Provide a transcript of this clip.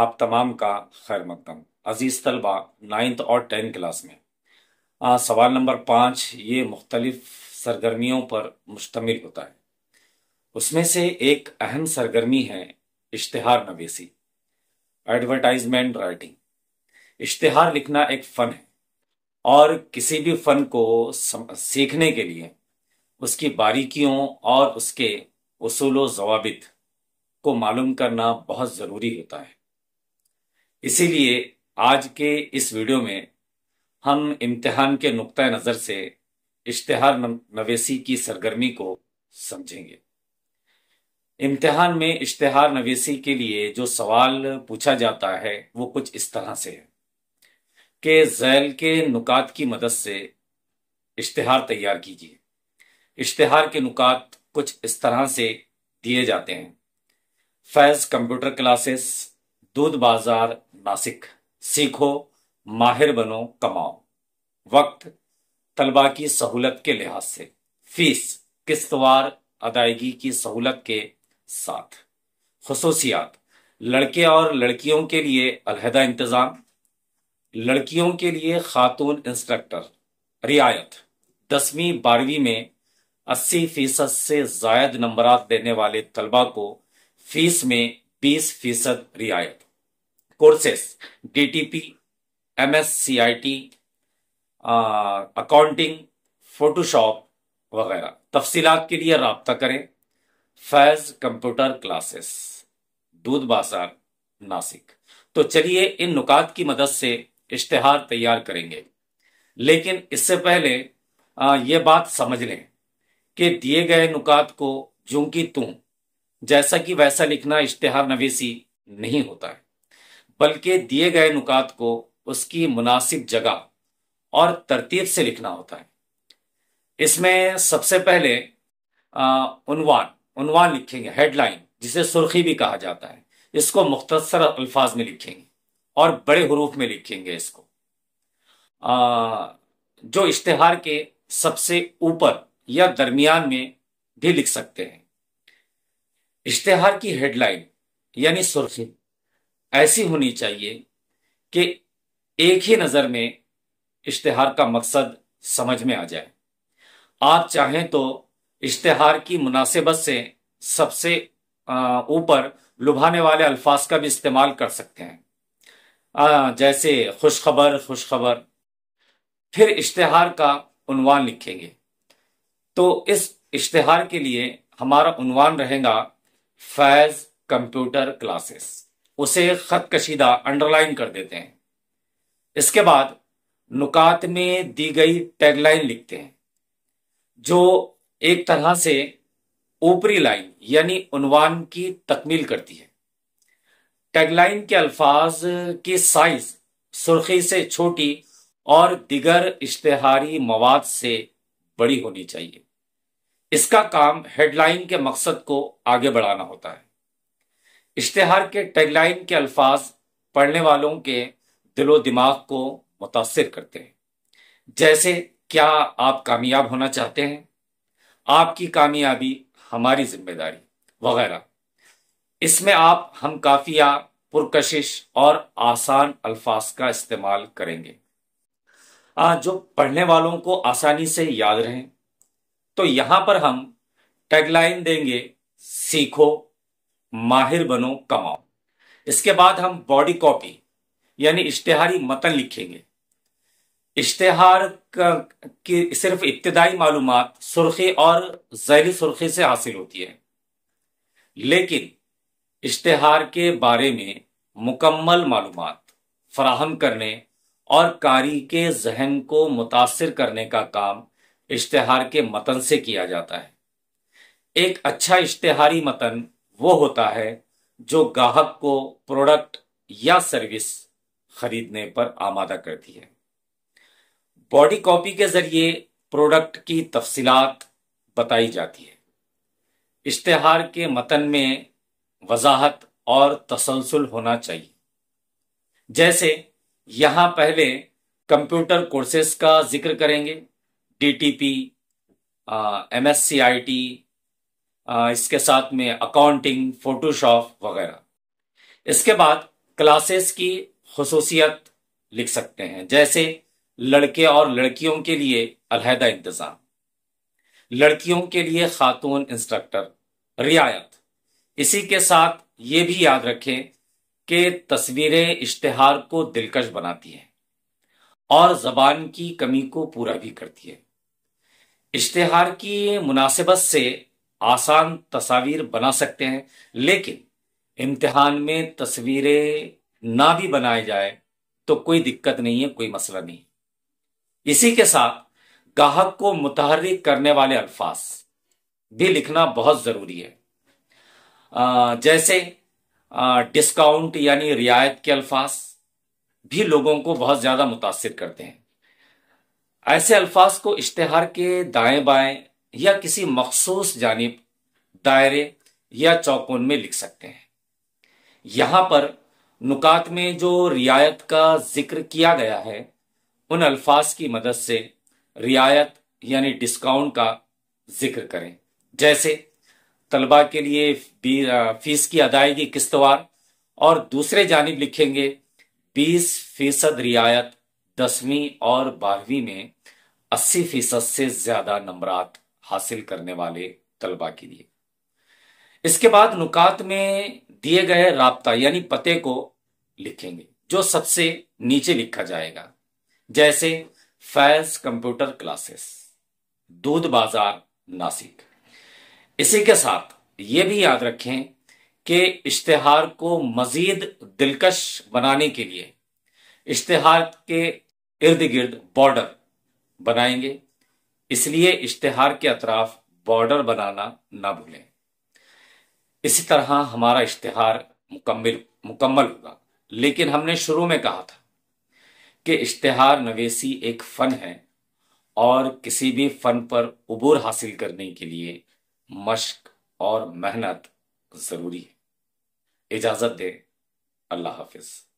आप तमाम का खैर मकदम अजीज़ तलबा नाइन्थ और टेंथ क्लास में आ, हाँ, सवाल नंबर पाँच ये मुख्तलिफ सरगर्मियों पर मुश्तमिल होता है उसमें से एक अहम सरगर्मी है इश्तहार नवेसी एडवर्टाइजमेंट राइटिंग इश्तहार लिखना एक फ़न है और किसी भी फ़न को सीखने के लिए उसकी बारीकियों और उसके असूल जवाब को मालूम करना बहुत ज़रूरी होता है इसीलिए आज के इस वीडियो में हम इम्तिहान के नुक़ नज़र से इश्तहार नवेसी की सरगर्मी को समझेंगे इम्तिहान में इश्तहार नवेसी के लिए जो सवाल पूछा जाता है वो कुछ इस तरह से है कि जैल के नुकात की मदद से इश्तहार तैयार कीजिए इश्तहार के नुकात कुछ इस तरह से दिए जाते हैं फैज़ कंप्यूटर क्लासेस दूध बाजार नासिक सीखो माहिर बनो कमाओ वक्त तलबा की सहूलत के लिहाज से फीस किस्तवार अदायगी की सहूलत के साथ खसूसियात लड़के और लड़कियों के लिए अलहदा इंतज़ाम लड़कियों के लिए खातून इंस्ट्रक्टर रियायत दसवीं बारहवीं में अस्सी फीसद से जायद नंबरात देने वाले तलबा को फीस में बीस फीसद रियायत courses DTP MSCIT accounting Photoshop वगैरह तफसीलात के लिए रबता करें फैज कंप्यूटर क्लासेस दूध बाजार नासिक तो चलिए इन नुकात की मदद से इश्तहार तैयार करेंगे लेकिन इससे पहले ये बात समझ लें कि दिए गए नुकात को जूं की तू जैसा कि वैसा लिखना इश्तेहार नवीसी नहीं होता है बल्कि दिए गए नुकात को उसकी मुनासिब जगह और तरतीब से लिखना होता है इसमें सबसे पहले उनवान उनवान लिखेंगे हेडलाइन जिसे सुर्खी भी कहा जाता है इसको मुख्तसर अल्फाज में लिखेंगे और बड़े हरूफ में लिखेंगे इसको आ, जो इश्तहार के सबसे ऊपर या दरमियान में भी लिख सकते हैं इश्तेहार की हेडलाइन यानी सुर्खी ऐसी होनी चाहिए कि एक ही नज़र में इश्तेहार का मकसद समझ में आ जाए आप चाहें तो इश्तेहार की मुनासिबत से सबसे ऊपर लुभाने वाले अल्फाज का भी इस्तेमाल कर सकते हैं आ, जैसे खुशखबर खुशखबर फिर इश्तेहार का उनवान लिखेंगे तो इस इश्तेहार के लिए हमारा उनवान रहेगा फैज कंप्यूटर क्लासेस उसे खत कशीदा अंडरलाइन कर देते हैं इसके बाद नुकात में दी गई टैगलाइन लिखते हैं जो एक तरह से ऊपरी लाइन यानी उनवान की तकमील करती है टैगलाइन के अल्फाज की साइज सुर्खी से छोटी और दिगर इश्तहारी मवाद से बड़ी होनी चाहिए इसका काम हेडलाइन के मकसद को आगे बढ़ाना होता है इश्तहार के टैगलाइन के अल्फाज पढ़ने वालों के दिलो दिमाग को मुतासर करते हैं जैसे क्या आप कामयाब होना चाहते हैं आपकी कामयाबी हमारी जिम्मेदारी वगैरह इसमें आप हम काफिया पुरकशिश और आसान अल्फाज का इस्तेमाल करेंगे जो पढ़ने वालों को आसानी से याद रहें तो यहां पर हम टैगलाइन देंगे सीखो माहिर बनो कमाओ इसके बाद हम बॉडी कॉपी यानी इश्तेहारी मतन लिखेंगे इश्तेहार की सिर्फ इब्तदाई मालूम सुर्खी और जहरी सुर्खी से हासिल होती है लेकिन इश्तेहार के बारे में मुकम्मल मालूम फराहम करने और कारी के जहन को मुतासर करने का काम इश्तेहार के मतन से किया जाता है एक अच्छा इश्तेहारी मतन वो होता है जो ग्राहक को प्रोडक्ट या सर्विस खरीदने पर आमादा करती है बॉडी कॉपी के जरिए प्रोडक्ट की तफसीलात बताई जाती है इश्तेहार के मतन में वजाहत और तसलसल होना चाहिए जैसे यहां पहले कंप्यूटर कोर्सेस का जिक्र करेंगे डीटीपी एमएससीआईटी uh, uh, इसके साथ में अकाउंटिंग फोटोशॉप वगैरह इसके बाद क्लासेस की खसूसियत लिख सकते हैं जैसे लड़के और लड़कियों के लिए अलहदा इंतज़ाम लड़कियों के लिए खातून इंस्ट्रक्टर रियायत इसी के साथ ये भी याद रखें कि तस्वीरें इश्तहार को दिलकश बनाती हैं और ज़बान की कमी को पूरा भी करती है इश्तहार की मुनासिबत से आसान तस्वीर बना सकते हैं लेकिन इम्तहान में तस्वीरें ना भी बनाए जाए तो कोई दिक्कत नहीं है कोई मसला नहीं इसी के साथ गाहक को मुतहरिक करने वाले अल्फाज भी लिखना बहुत ज़रूरी है जैसे डिस्काउंट यानी रियायत के अल्फाज भी लोगों को बहुत ज़्यादा मुतासर करते हैं ऐसे अल्फाज को इश्तहार के दाएं बाएं या किसी मखसूस जानब दायरे या चौकोन में लिख सकते हैं यहां पर नुकात में जो रियायत का जिक्र किया गया है उन अल्फाज की मदद से रियायत यानी डिस्काउंट का जिक्र करें जैसे तलबा के लिए फीस की अदायगी किस्तवार और दूसरे जानब लिखेंगे बीस फीसद रियायत दसवीं और बारहवीं में 80 फीसद से ज्यादा नंबरात हासिल करने वाले तलबा के लिए इसके बाद नुकात में दिए गए रबता यानी पते को लिखेंगे जो सबसे नीचे लिखा जाएगा जैसे फैज कंप्यूटर क्लासेस दूध बाजार नासिक इसी के साथ ये भी याद रखें कि इश्तेहार को मजीद दिलकश बनाने के लिए इश्तेहार के इर्द गिर्द बॉर्डर बनाएंगे इसलिए इश्तेहार के अतराफ बॉर्डर बनाना ना भूलें इसी तरह हमारा इश्तेहार मुकम्मल मुकम्मल होगा लेकिन हमने शुरू में कहा था कि इश्तेहार नवेसी एक फ़न है और किसी भी फ़न पर उबूर हासिल करने के लिए मश्क और मेहनत ज़रूरी है इजाज़त दें अल्लाह हाफिज़